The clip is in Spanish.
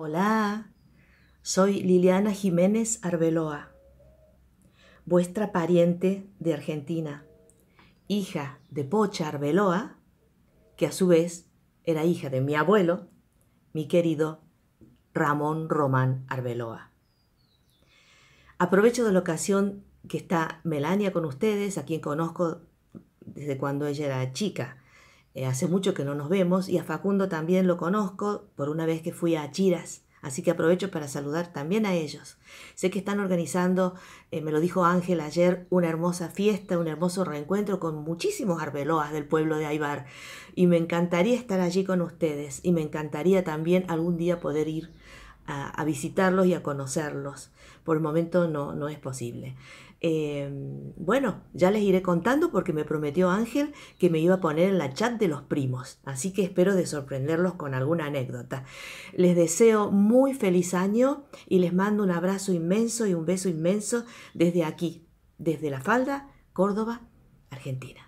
Hola, soy Liliana Jiménez Arbeloa, vuestra pariente de Argentina, hija de Pocha Arbeloa, que a su vez era hija de mi abuelo, mi querido Ramón Román Arbeloa. Aprovecho de la ocasión que está Melania con ustedes, a quien conozco desde cuando ella era chica eh, hace mucho que no nos vemos, y a Facundo también lo conozco por una vez que fui a Chiras, así que aprovecho para saludar también a ellos. Sé que están organizando, eh, me lo dijo Ángel ayer, una hermosa fiesta, un hermoso reencuentro con muchísimos arbeloas del pueblo de Aybar y me encantaría estar allí con ustedes, y me encantaría también algún día poder ir a, visitarlos y a conocerlos. Por el momento no, no es posible. Em, bueno, ya les iré contando porque me prometió Ángel que me iba a poner en la chat de los primos, así que espero de sorprenderlos con alguna anécdota. Les deseo muy feliz año y les mando un abrazo inmenso y un beso inmenso desde aquí, desde La Falda, Córdoba, Argentina.